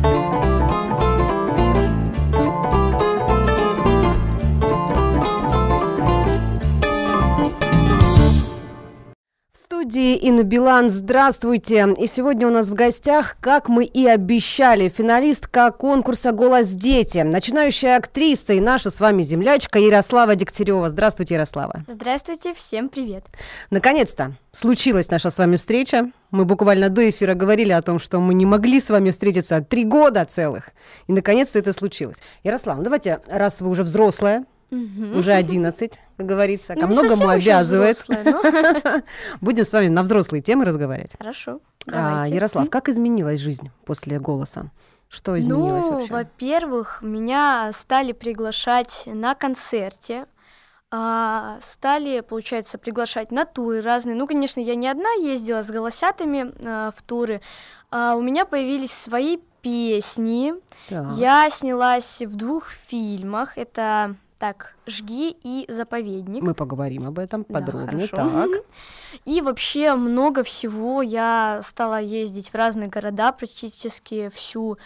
Thank you. студии Инна Билан. Здравствуйте! И сегодня у нас в гостях, как мы и обещали, финалистка конкурса «Голос дети», начинающая актриса и наша с вами землячка Ярослава Дегтярева. Здравствуйте, Ярослава! Здравствуйте, всем привет! Наконец-то случилась наша с вами встреча. Мы буквально до эфира говорили о том, что мы не могли с вами встретиться три года целых. И наконец-то это случилось. Ярослав, ну давайте, раз вы уже взрослая, Угу. Уже 11, как говорится. Ко ну, многому обязывает. Взрослая, но... Будем с вами на взрослые темы разговаривать. Хорошо. А, Ярослав, как изменилась жизнь после голоса? Что ну, изменилось ну, вообще? Во-первых, меня стали приглашать на концерте. А, стали, получается, приглашать на туры разные. Ну, конечно, я не одна ездила с голосятами а, в туры. А, у меня появились свои песни. Так. Я снялась в двух фильмах. Это так, жги и заповедник. Мы поговорим об этом подробнее. Да, так. И вообще много всего я стала ездить в разные города, практически всю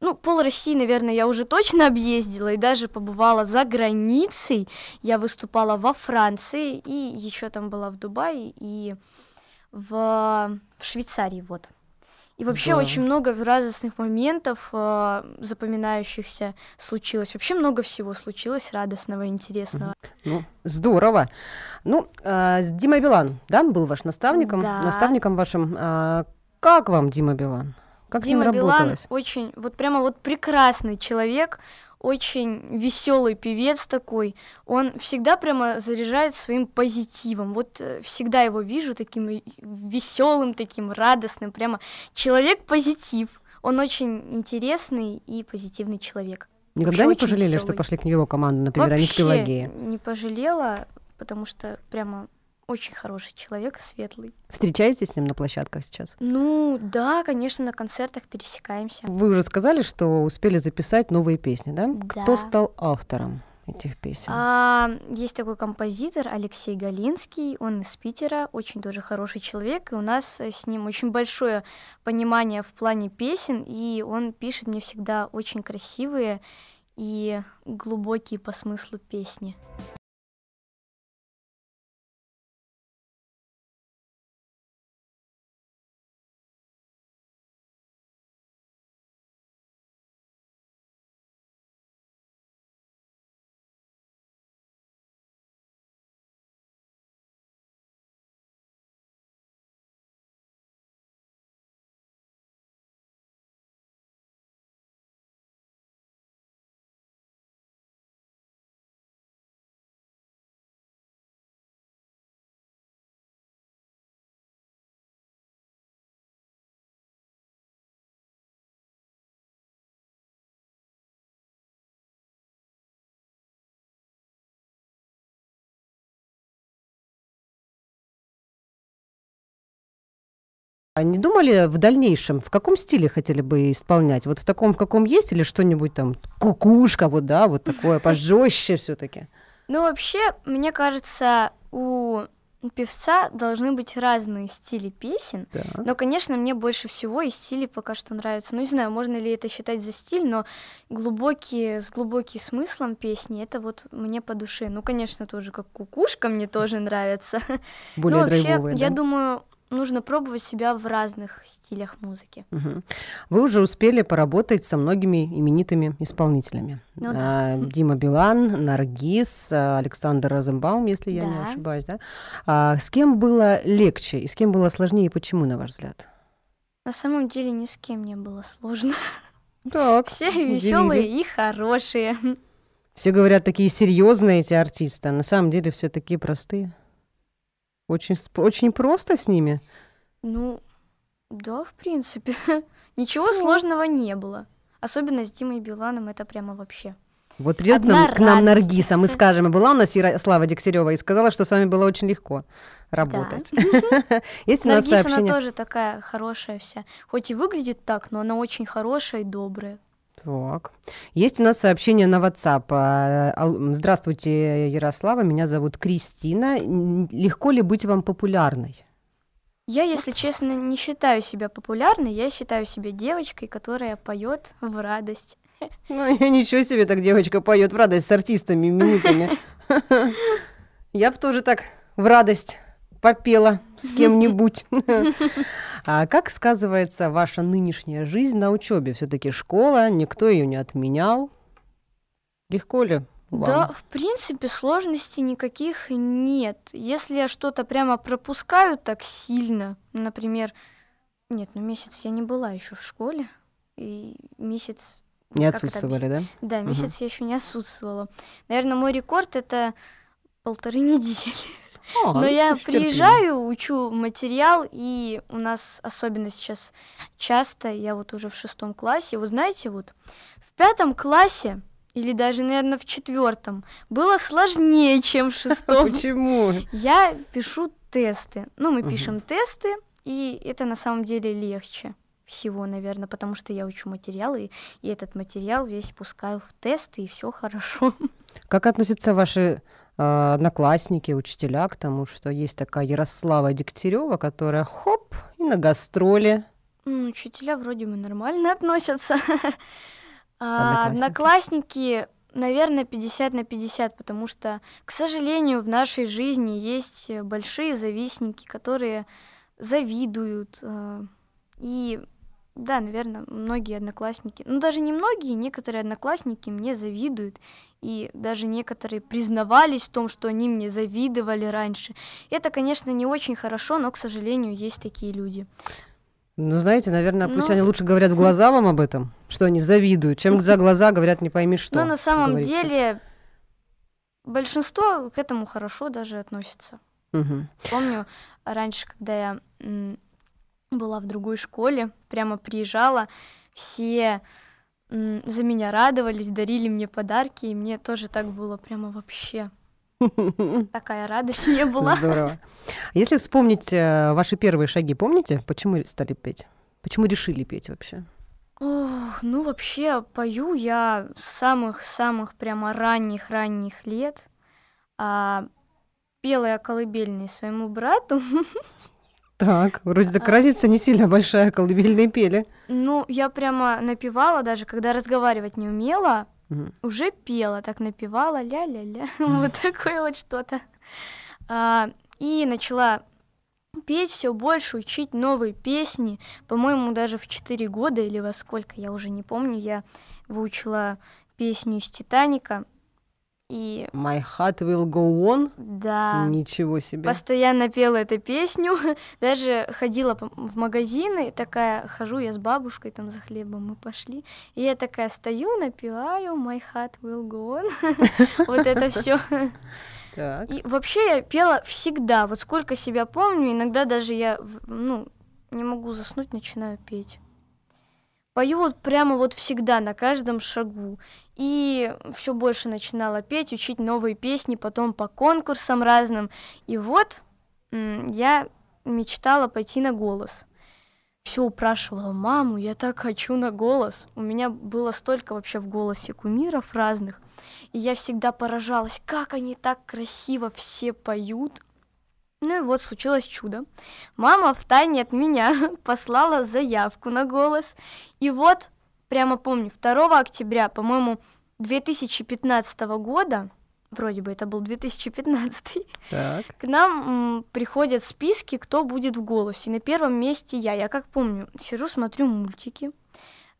ну, пол России, наверное, я уже точно объездила и даже побывала за границей. Я выступала во Франции и еще там была в Дубае и в, в Швейцарии, вот. И вообще Здорово. очень много радостных моментов, э, запоминающихся, случилось. Вообще много всего случилось радостного, интересного. Ну, здорово. Ну, э, с Билан, да, был ваш наставником, да. наставником вашим. Э, как вам Дима Билан? Как Дима с ним Билан работалось? очень, вот прямо вот прекрасный человек очень веселый певец такой. Он всегда прямо заряжает своим позитивом. Вот э, всегда его вижу таким веселым, таким радостным. Прямо человек позитив. Он очень интересный и позитивный человек. Никогда Вообще не пожалели, веселый. что пошли к нему команду, например, Вообще а не к Пелагее? не пожалела, потому что прямо очень хороший человек, светлый. Встречаетесь с ним на площадках сейчас? Ну, да, конечно, на концертах пересекаемся. Вы уже сказали, что успели записать новые песни, да? да. Кто стал автором? этих песен? А, есть такой композитор Алексей Галинский, он из Питера, очень тоже хороший человек, и у нас э, с ним очень большое понимание в плане песен, и он пишет мне всегда очень красивые и глубокие по смыслу песни. А не думали в дальнейшем, в каком стиле хотели бы исполнять? Вот в таком, в каком есть, или что-нибудь там, кукушка, вот, да, вот такое, пожестче все таки Ну, вообще, мне кажется, у певца должны быть разные стили песен, да. но, конечно, мне больше всего из стилей пока что нравится. Ну, не знаю, можно ли это считать за стиль, но глубокие, с глубоким смыслом песни, это вот мне по душе. Ну, конечно, тоже как кукушка мне тоже нравится. Более но ну, вообще, драйвовые, да? я думаю, нужно пробовать себя в разных стилях музыки. Угу. Вы уже успели поработать со многими именитыми исполнителями. Ну, а, да. Дима Билан, Наргиз, Александр Розенбаум, если я да. не ошибаюсь. Да? А с кем было легче и с кем было сложнее и почему, на ваш взгляд? На самом деле ни с кем не было сложно. Так, Все веселые и хорошие. Все говорят такие серьезные эти артисты, а на самом деле все такие простые. Очень, очень просто с ними? Ну, да, в принципе. Ничего ну. сложного не было. Особенно с Димой Биланом это прямо вообще. Вот придет нам, к нам Наргиса, мы скажем, была у нас Ярослава Дегтярева и сказала, что с вами было очень легко работать. Да. Есть у нас сообщение? она тоже такая хорошая вся. Хоть и выглядит так, но она очень хорошая и добрая. Так. Есть у нас сообщение на WhatsApp. А, а, здравствуйте, Ярослава, меня зовут Кристина. Легко ли быть вам популярной? Я, если честно, не считаю себя популярной, я считаю себя девочкой, которая поет в радость. Ну, я ничего себе, так девочка поет в радость с артистами, минутами. Я бы тоже так в радость попела с кем-нибудь. А как сказывается ваша нынешняя жизнь на учебе? Все-таки школа, никто ее не отменял. Легко ли вам? Да, в принципе, сложностей никаких нет. Если я что-то прямо пропускаю так сильно, например, нет, ну месяц я не была еще в школе, и месяц... Не отсутствовали, да? Да, месяц угу. я еще не отсутствовала. Наверное, мой рекорд это полторы недели. Но ну, я приезжаю, учу материал, и у нас особенно сейчас часто, я вот уже в шестом классе, вы знаете, вот в пятом классе или даже, наверное, в четвертом было сложнее, чем в шестом. Почему? Я пишу тесты. Ну, мы пишем тесты, и это на самом деле легче всего, наверное, потому что я учу материалы, и этот материал весь пускаю в тесты, и все хорошо. Как относятся ваши Э, одноклассники, учителя к тому, что есть такая Ярослава Дегтярева, которая хоп и на гастроли. Ну, учителя вроде бы нормально относятся. А одноклассники, наверное, 50 на 50, потому что, к сожалению, в нашей жизни есть большие завистники, которые завидуют э, и да, наверное, многие одноклассники, ну даже не многие, некоторые одноклассники мне завидуют, и даже некоторые признавались в том, что они мне завидовали раньше. Это, конечно, не очень хорошо, но, к сожалению, есть такие люди. Ну, знаете, наверное, пусть ну, они лучше говорят в глаза вам об этом, что они завидуют, чем за глаза говорят не пойми что. Но на самом говорится. деле, большинство к этому хорошо даже относится. Угу. Помню, раньше, когда я была в другой школе, прямо приезжала, все за меня радовались, дарили мне подарки, и мне тоже так было прямо вообще. Такая радость мне была. Здорово. Если вспомнить э, ваши первые шаги, помните, почему стали петь? Почему решили петь вообще? Ох, ну вообще пою я с самых-самых прямо ранних-ранних лет. А, пела я колыбельные своему брату. Так, вроде так а. разница не сильно большая, колыбельные пели. Ну, я прямо напевала даже, когда разговаривать не умела, уже пела, так напевала, ля-ля-ля, вот такое вот что-то. А, и начала петь все больше, учить новые песни. По-моему, даже в 4 года или во сколько, я уже не помню, я выучила песню из «Титаника», и... My heart will go on? Да. Ничего себе. Постоянно пела эту песню. Даже ходила в магазины, такая, хожу я с бабушкой там за хлебом, мы пошли. И я такая стою, напиваю My heart will go on. Вот это все. Так. И вообще я пела всегда, вот сколько себя помню, иногда даже я, ну, не могу заснуть, начинаю петь. Пою вот прямо вот всегда, на каждом шагу. И все больше начинала петь, учить новые песни, потом по конкурсам разным. И вот я мечтала пойти на голос. Все упрашивала маму, я так хочу на голос. У меня было столько вообще в голосе кумиров разных. И я всегда поражалась, как они так красиво все поют. Ну и вот случилось чудо. Мама в тайне от меня послала заявку на голос. И вот, прямо помню, 2 октября, по-моему, 2015 года, вроде бы это был 2015, так. к нам м, приходят списки, кто будет в голосе. На первом месте я. Я как помню, сижу, смотрю мультики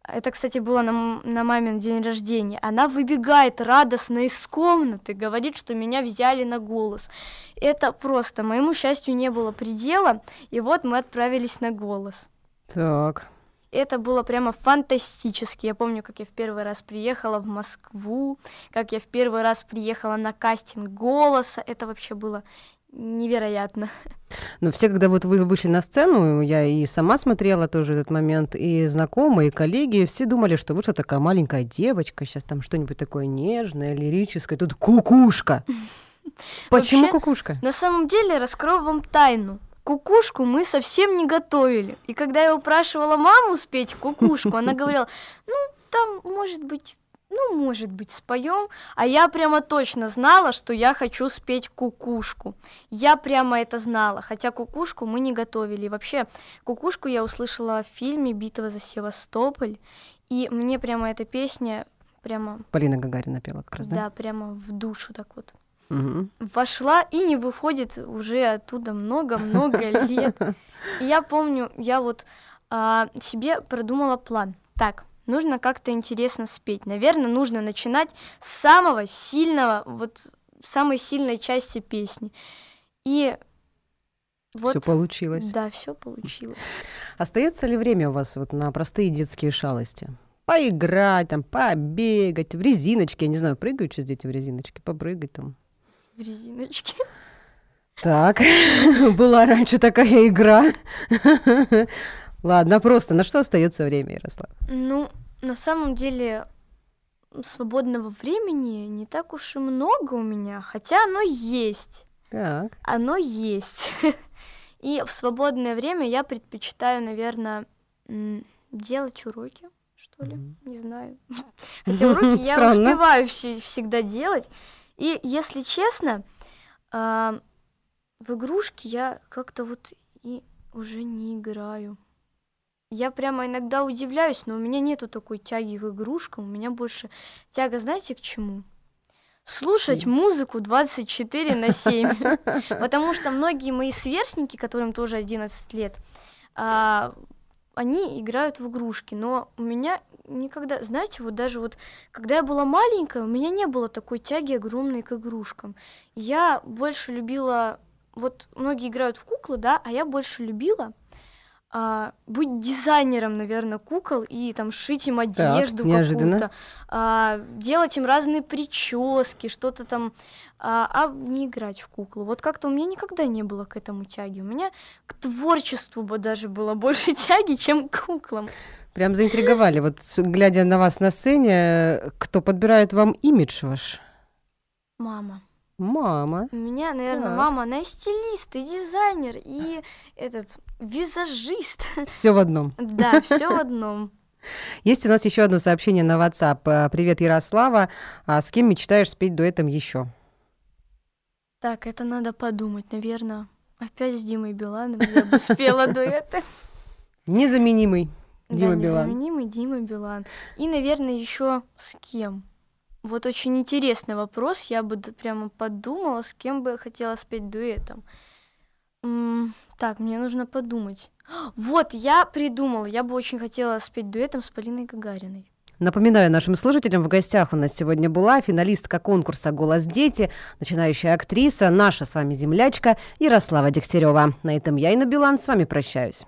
это, кстати, было на, на мамин день рождения. Она выбегает радостно из комнаты, говорит, что меня взяли на голос. Это просто, моему счастью не было предела, и вот мы отправились на голос. Так. Это было прямо фантастически. Я помню, как я в первый раз приехала в Москву, как я в первый раз приехала на кастинг голоса. Это вообще было невероятно. Но все, когда вот вы вышли на сцену, я и сама смотрела тоже этот момент, и знакомые, и коллеги, все думали, что вышла такая маленькая девочка, сейчас там что-нибудь такое нежное, лирическое, тут кукушка. Почему кукушка? На самом деле, раскрою вам тайну. Кукушку мы совсем не готовили. И когда я упрашивала маму спеть кукушку, она говорила, ну, там, может быть, ну, может быть, споем. А я прямо точно знала, что я хочу спеть кукушку. Я прямо это знала, хотя кукушку мы не готовили. И вообще, кукушку я услышала в фильме «Битва за Севастополь», и мне прямо эта песня прямо... Полина Гагарина пела как раз, да? Да, прямо в душу так вот. Угу. Вошла и не выходит уже оттуда много-много лет. И я помню, я вот а, себе продумала план. Так, нужно как-то интересно спеть. Наверное, нужно начинать с самого сильного, вот самой сильной части песни. И вот, все получилось. Да, все получилось. Остается ли время у вас вот на простые детские шалости? Поиграть, там, побегать, в резиночке, я не знаю, прыгают сейчас дети в резиночке, попрыгать там. В резиночке. Так, была раньше такая игра. Ладно, просто на что остается время, Ярослав? Ну, на самом деле, свободного времени не так уж и много у меня, хотя оно есть. Так. Оно есть. И в свободное время я предпочитаю, наверное, делать уроки, что ли, mm-hmm. не знаю. Хотя уроки я успеваю вс- всегда делать. И, если честно, а, в игрушки я как-то вот и уже не играю. Я прямо иногда удивляюсь, но у меня нету такой тяги к игрушкам. У меня больше тяга, знаете, к чему? Слушать музыку 24 на 7. Потому что многие мои сверстники, которым тоже 11 лет, а, они играют в игрушки, но у меня никогда, знаете, вот даже вот, когда я была маленькая, у меня не было такой тяги огромной к игрушкам. Я больше любила, вот многие играют в куклы, да, а я больше любила а, быть дизайнером, наверное, кукол и там шить им одежду какую-то, а, делать им разные прически, что-то там, а, а не играть в куклу. Вот как-то у меня никогда не было к этому тяги. У меня к творчеству бы даже было больше тяги, чем к куклам. Прям заинтриговали. Вот глядя на вас на сцене, кто подбирает вам имидж ваш? Мама. Мама. У меня, наверное, так. мама, она и стилист, и дизайнер, и этот Визажист. Все в одном. Да, все в одном. Есть у нас еще одно сообщение на WhatsApp. Э, привет, Ярослава. А с кем мечтаешь спеть дуэтом еще? Так, это надо подумать, наверное. Опять с Димой Биланом я бы спела дуэты. Незаменимый Дима да, Билан. Незаменимый Дима Билан. И, наверное, еще с кем? Вот очень интересный вопрос. Я бы прямо подумала, с кем бы я хотела спеть дуэтом. Так, мне нужно подумать. Вот, я придумала. Я бы очень хотела спеть дуэтом с Полиной Гагариной. Напоминаю нашим слушателям, в гостях у нас сегодня была финалистка конкурса «Голос дети», начинающая актриса, наша с вами землячка Ярослава Дегтярева. На этом я, и на Билан, с вами прощаюсь.